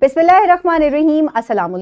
बिस्मिल्लाम असलम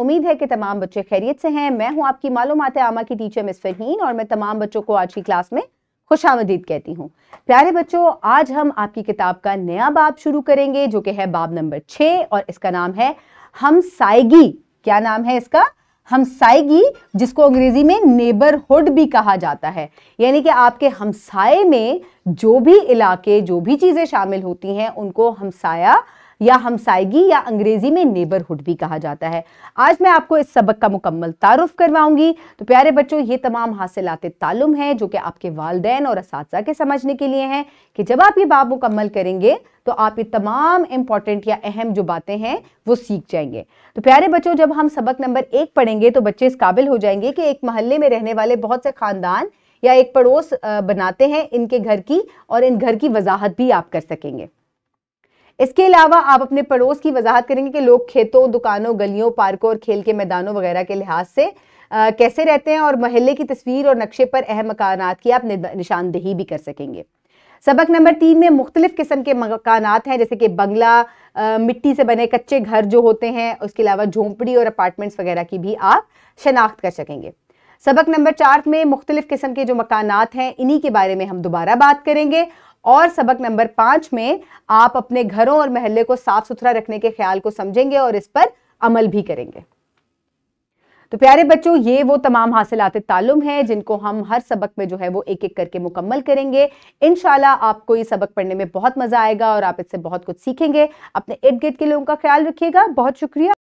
उम्मीद है कि तमाम बच्चे खैरियत से हैं मैं हूं आपकी मालूम आमा की टीचर मिस फरहीन और मैं तमाम बच्चों को आज की क्लास में खुश आमदीद कहती हूं प्यारे बच्चों आज हम आपकी किताब का नया बाब शुरू करेंगे जो कि है बाब नंबर छः और इसका नाम है हम साइगी क्या नाम है इसका हम साइगी जिसको अंग्रेजी में नेबरहुड भी कहा जाता है यानी कि आपके हमसाए में जो भी इलाके जो भी चीज़ें शामिल होती हैं उनको हमसाया या हमसायगी या अंग्रेजी में नेबरहुड भी कहा जाता है आज मैं आपको इस सबक का मुकम्मल तारुफ करवाऊंगी तो प्यारे बच्चों ये तमाम आते तालुम हैं जो कि आपके वालदेन और इस के समझने के लिए हैं कि जब आप ये बाब मुकम्मल करेंगे तो आप ये तमाम इंपॉर्टेंट या अहम जो बातें हैं वो सीख जाएंगे तो प्यारे बच्चों जब हम सबक नंबर एक पढ़ेंगे तो बच्चे इस काबिल हो जाएंगे कि एक महल्ले में रहने वाले बहुत से खानदान या एक पड़ोस बनाते हैं इनके घर की और इन घर की वजाहत भी आप कर सकेंगे इसके अलावा आप अपने पड़ोस की वजाहत करेंगे कि लोग खेतों दुकानों गलियों पार्कों और खेल के मैदानों वगैरह के लिहाज से आ, कैसे रहते हैं और महल्ले की तस्वीर और नक्शे पर अहम मकान की आप निशानदेही भी कर सकेंगे सबक नंबर तीन में मुख्तलिफ किस्म के मकान हैं जैसे कि बंगला आ, मिट्टी से बने कच्चे घर जो होते हैं उसके अलावा झोंपड़ी और अपार्टमेंट्स वगैरह की भी आप शनाख्त कर सकेंगे सबक नंबर चार में मुख्तलिफ किस्म के जो मकान हैं इन्हीं के बारे में हम दोबारा बात करेंगे और सबक नंबर पांच में आप अपने घरों और महल्ले को साफ सुथरा रखने के ख्याल को समझेंगे और इस पर अमल भी करेंगे तो प्यारे बच्चों ये वो तमाम आते तालुम है जिनको हम हर सबक में जो है वो एक एक करके मुकम्मल करेंगे इन आपको ये सबक पढ़ने में बहुत मज़ा आएगा और आप इससे बहुत कुछ सीखेंगे अपने इर्द गिर्द के लोगों का ख्याल रखिएगा बहुत शुक्रिया